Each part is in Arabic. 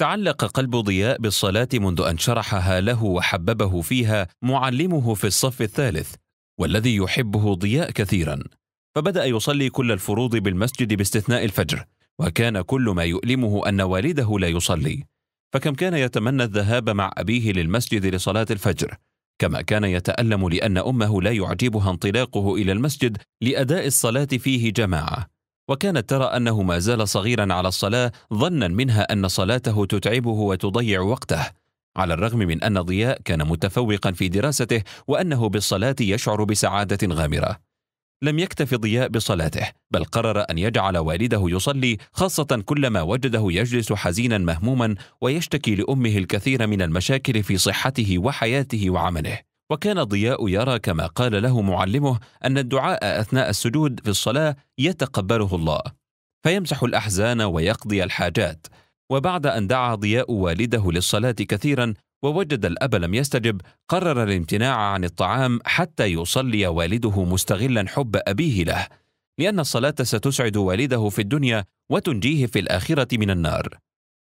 تعلق قلب ضياء بالصلاة منذ أن شرحها له وحببه فيها معلمه في الصف الثالث والذي يحبه ضياء كثيرا فبدأ يصلي كل الفروض بالمسجد باستثناء الفجر وكان كل ما يؤلمه أن والده لا يصلي فكم كان يتمنى الذهاب مع أبيه للمسجد لصلاة الفجر كما كان يتألم لأن أمه لا يعجبها انطلاقه إلى المسجد لأداء الصلاة فيه جماعة وكانت ترى أنه ما زال صغيرا على الصلاة ظنا منها أن صلاته تتعبه وتضيع وقته على الرغم من أن ضياء كان متفوقا في دراسته وأنه بالصلاة يشعر بسعادة غامرة لم يكتف ضياء بصلاته بل قرر أن يجعل والده يصلي خاصة كلما وجده يجلس حزينا مهموما ويشتكي لأمه الكثير من المشاكل في صحته وحياته وعمله وكان ضياء يرى كما قال له معلمه أن الدعاء أثناء السجود في الصلاة يتقبله الله فيمسح الأحزان ويقضي الحاجات وبعد أن دعا ضياء والده للصلاة كثيرا ووجد الأب لم يستجب قرر الامتناع عن الطعام حتى يصلي والده مستغلا حب أبيه له لأن الصلاة ستسعد والده في الدنيا وتنجيه في الآخرة من النار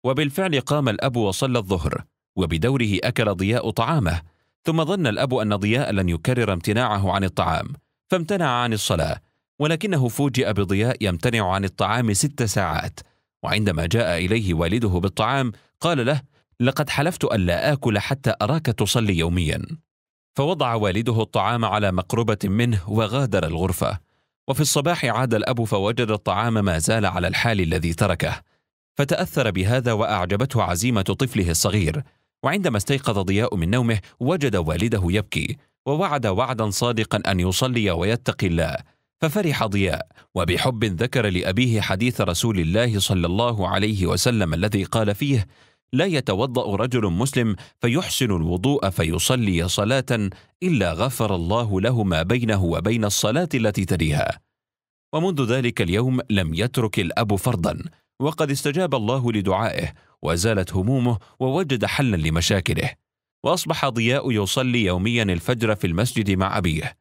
وبالفعل قام الأب وصلى الظهر وبدوره أكل ضياء طعامه ثم ظن الأب أن ضياء لن يكرر امتناعه عن الطعام فامتنع عن الصلاة ولكنه فوجئ بضياء يمتنع عن الطعام ست ساعات وعندما جاء إليه والده بالطعام قال له لقد حلفت ألا آكل حتى أراك تصلي يوميا فوضع والده الطعام على مقربة منه وغادر الغرفة وفي الصباح عاد الأب فوجد الطعام ما زال على الحال الذي تركه فتأثر بهذا وأعجبته عزيمة طفله الصغير وعندما استيقظ ضياء من نومه وجد والده يبكي ووعد وعدا صادقا أن يصلي ويتقي الله ففرح ضياء وبحب ذكر لأبيه حديث رسول الله صلى الله عليه وسلم الذي قال فيه لا يتوضأ رجل مسلم فيحسن الوضوء فيصلي صلاة إلا غفر الله له ما بينه وبين الصلاة التي تليها ومنذ ذلك اليوم لم يترك الأب فرضا وقد استجاب الله لدعائه وزالت همومه ووجد حلا لمشاكله واصبح ضياء يصلي يوميا الفجر في المسجد مع ابيه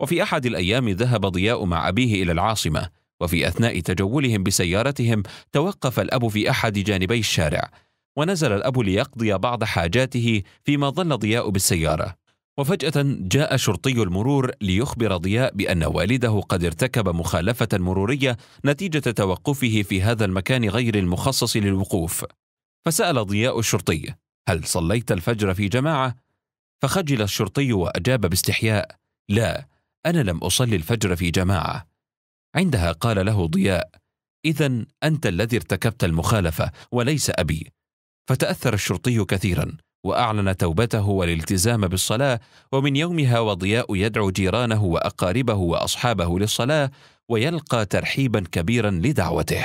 وفي احد الايام ذهب ضياء مع ابيه الى العاصمه وفي اثناء تجولهم بسيارتهم توقف الاب في احد جانبي الشارع ونزل الاب ليقضي بعض حاجاته فيما ظل ضياء بالسياره وفجاه جاء شرطي المرور ليخبر ضياء بان والده قد ارتكب مخالفه مروريه نتيجه توقفه في هذا المكان غير المخصص للوقوف فسأل ضياء الشرطي هل صليت الفجر في جماعة؟ فخجل الشرطي وأجاب باستحياء لا أنا لم أصلي الفجر في جماعة عندها قال له ضياء إذا أنت الذي ارتكبت المخالفة وليس أبي فتأثر الشرطي كثيرا وأعلن توبته والالتزام بالصلاة ومن يومها وضياء يدعو جيرانه وأقاربه وأصحابه للصلاة ويلقى ترحيبا كبيرا لدعوته